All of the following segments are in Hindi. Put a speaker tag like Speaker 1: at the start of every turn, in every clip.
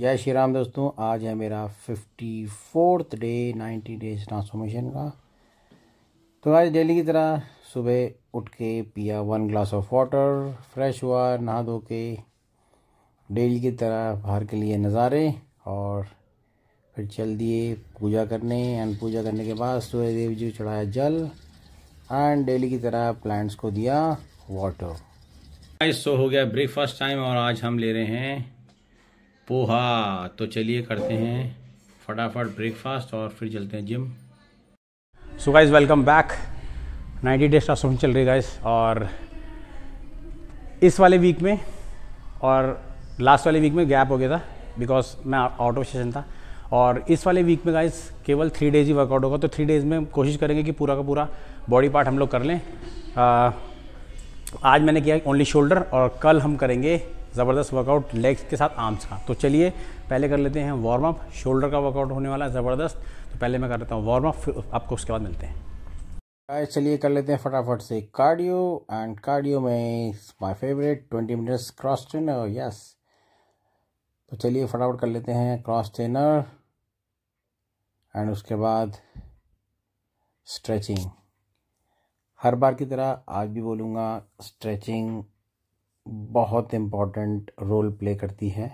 Speaker 1: जय श्री राम दोस्तों आज है मेरा fifty fourth day ninety days transformation का तो आज डेली की तरह सुबह उठ के पिया one glass of water fresh हुआ नहा धो के डेली की तरह बाहर के लिए नज़ारे और फिर चल दिए पूजा करने एंड पूजा करने के बाद सूर्य देव जी चढ़ाया जल एंड डेली की तरह प्लांट्स को दिया वाटर सो हो गया ब्रेकफास्ट टाइम और आज हम ले रहे हैं पोहा तो चलिए करते हैं फटाफट ब्रेकफास्ट और फिर चलते हैं gym so guys welcome back 90 days transform चल रही गाइज और इस वाले वीक में और लास्ट वाले वीक में गैप हो गया था बिकॉज मैं आउट ऑफ सेशन था और इस वाले वीक में गाइज केवल थ्री डेज ही वर्कआउट होगा तो थ्री डेज में कोशिश करेंगे कि पूरा का पूरा बॉडी पार्ट हम लोग कर लें आ, आज मैंने किया ओनली शोल्डर और कल हम करेंगे ज़बरदस्त वर्कआउट लेग्स के साथ आर्म्स का तो चलिए पहले कर लेते हैं वार्म अप शोल्डर का वर्कआउट होने वाला है ज़बरदस्त तो पहले मैं कर लेता हूँ वार्म अप फिर आपको उसके बाद मिलते हैं चलिए कर लेते हैं फटाफट से कार्डियो एंड कार्डियो में my favourite twenty minutes cross trainer yes तो चलिए फटाफट कर लेते हैं क्रॉस ट्रेनर एंड उसके बाद स्ट्रेचिंग हर बार की तरह आज भी बोलूँगा स्ट्रेचिंग बहुत इम्पॉर्टेंट रोल प्ले करती है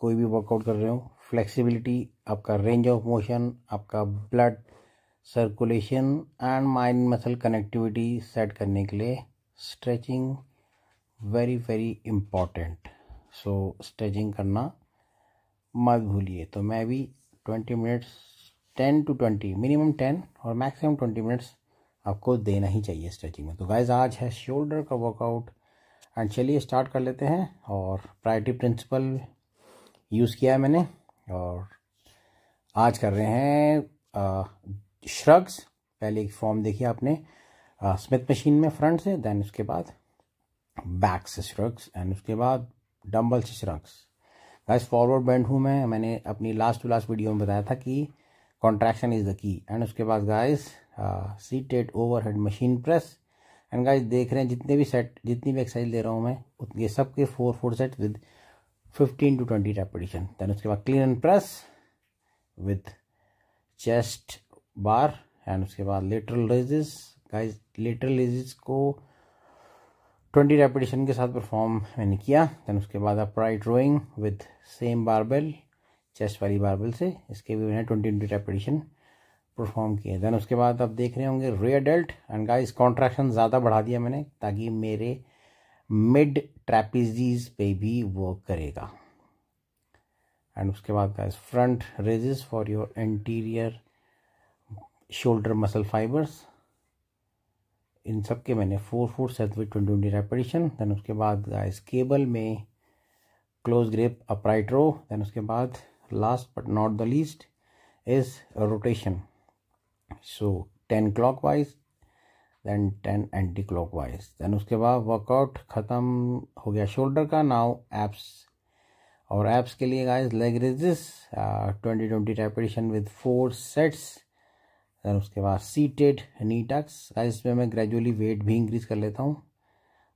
Speaker 1: कोई भी वर्कआउट कर रहे हो फ्लेक्सिबिलिटी आपका रेंज ऑफ मोशन आपका blood circulation and mind muscle connectivity set करने के लिए stretching very very important so stretching करना मत भूलिए तो मैं भी twenty minutes ten to twenty minimum ten और मैक्सिमम ट्वेंटी मिनट्स आपको देना ही चाहिए स्ट्रेचिंग में तो गाइज आज है शोल्डर का वर्कआउट एंड चलिए स्टार्ट कर लेते हैं और प्रायरिटी प्रिंसिपल यूज़ किया है मैंने और आज कर रहे हैं श्रग्स पहले एक फॉर्म देखिए आपने स्मिथ मशीन में फ्रंट से देन उसके बाद बैक से श्रग्स एंड उसके बाद डम्बल से श्रग्स गाइस फॉरवर्ड बैंड हूँ मैं मैंने अपनी लास्ट टू लास्ट वीडियो में बताया था कि contraction is the key and उसके बाद guys seated overhead machine press and guys देख रहे हैं जितने भी सेट जितनी भी एक्सरसाइज ले रहा हूँ मैं उतने सब के four four set with fifteen to twenty repetition then उसके बाद clean and press with chest bar and उसके बाद lateral raises guys lateral raises को ट्वेंटी रेपिटेशन के साथ परफॉर्म मैंने किया दैन उसके बाद आप right rowing with same barbell chest वाली बारबेल से इसके भी मैंने ट्वेंटी ट्वेंटी रेपिटेशन परफॉर्म किए देन उसके बाद आप देख रहे होंगे रे अडल्ट एंड गाइस कॉन्ट्रैक्शन ज़्यादा बढ़ा दिया मैंने ताकि मेरे मिड ट्रैपीजीज पे भी वर्क करेगा एंड उसके बाद guys front raises for your interior shoulder muscle fibres इन सब के मैंने four four set with twenty twenty repetition then उसके बाद गाइस केबल में close grip upright row then उसके बाद last but not the least is rotation ten clockwise then ten anti clockwise then उसके बाद वर्कआउट ख़त्म हो गया शोल्डर का नाउ एप्स और एप्स के लिए guys leg raises twenty twenty repetition with four sets then उसके बाद सीटेड नी टक्स गाइज इसमें मैं ग्रेजुअली वेट भी इंक्रीज़ कर लेता हूँ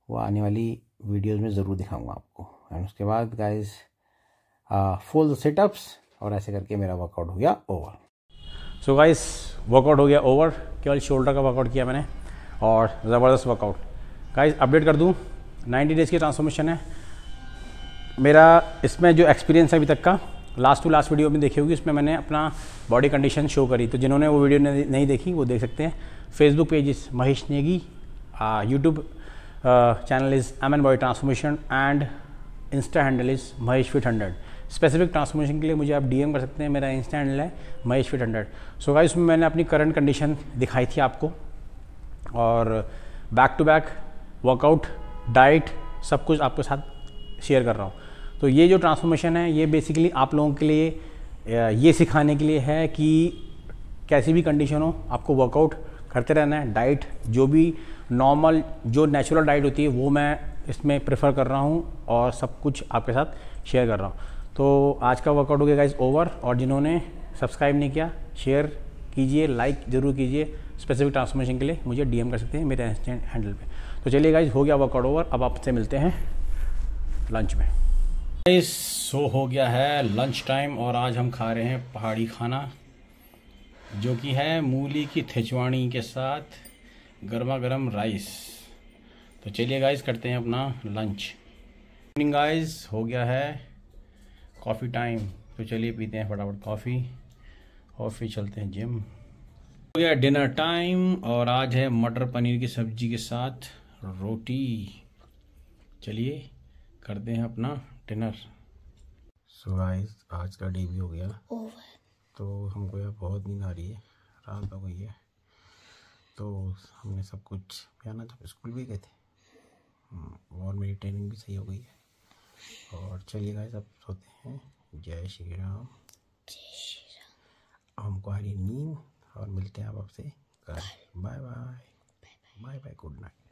Speaker 1: वो आने वाली वीडियोज़ में ज़रूर दिखाऊँगा आपको एंड उसके बाद गाइज फुल सेटअप्स और ऐसे करके मेरा वर्कआउट हो गया ओवर सो गाइस वर्कआउट हो गया ओवर केवल शोल्डर का वर्कआउट किया मैंने और ज़बरदस्त वर्कआउट गाइस अपडेट कर दूँ 90 डेज़ की ट्रांसफॉर्मेशन है मेरा इसमें जो एक्सपीरियंस है अभी तक का लास्ट टू लास्ट वीडियो में देखी होगी उसमें मैंने अपना बॉडी कंडीशन शो करी तो जिन्होंने वो वीडियो नहीं देखी वो देख सकते हैं Facebook page Mahesh Negi YouTube channel is M N body transformation and insta handle is Mahesh fit hundred specific transformation के लिए मुझे आप डीएम कर सकते हैं मेरा इंस्टा हैंडल है Mahesh fit hundred so guys उसमें मैंने अपनी करंट कंडीशन दिखाई थी आपको और back to back workout diet सब कुछ आपके साथ शेयर कर रहा हूँ तो ये जो ट्रांसफॉर्मेशन है ये बेसिकली आप लोगों के लिए ये सिखाने के लिए है कि कैसी भी कंडीशन हो आपको वर्कआउट करते रहना है डाइट जो भी नॉर्मल जो नेचुरल डाइट होती है वो मैं इसमें प्रेफर कर रहा हूँ और सब कुछ आपके साथ शेयर कर रहा हूँ तो आज का वर्कआउट हो गया गाइज ओवर और जिन्होंने सब्सक्राइब नहीं किया शेयर कीजिए लाइक जरूर कीजिए स्पेसिफिक ट्रांसफॉर्मेशन के लिए मुझे डीएम कर सकते हैं मेरे इंस्टेंट हैंडल पे तो चलिए गाइज हो गया वर्कआउट ओवर अब आपसे मिलते हैं लंच में गाइज सो हो गया है लंच टाइम और आज हम खा रहे हैं पहाड़ी खाना जो कि है मूली की थिचवाणी के साथ गर्मा गर्म राइस तो चलिए गाइज करते हैं अपना लंच गाइज हो गया है कॉफ़ी टाइम तो चलिए पीते हैं फटाफट कॉफ़ी और फिर चलते हैं जिम हो तो गया डिनर टाइम और आज है मटर पनीर की सब्जी के साथ रोटी चलिए करते हैं अपना डिनर सो गाइस आज का डे भी हो गया तो हमको यार बहुत नींद आ रही है रात हो गई है तो हमने सब कुछ किया ना जब स्कूल भी गए थे हम्म, और मेरी ट्रेनिंग भी सही हो गई है और चलिए गाइस अब सोते हैं जय श्री राम हमको हरी नींद और मिलते हैं आप आपसे कल bye bye bye bye good night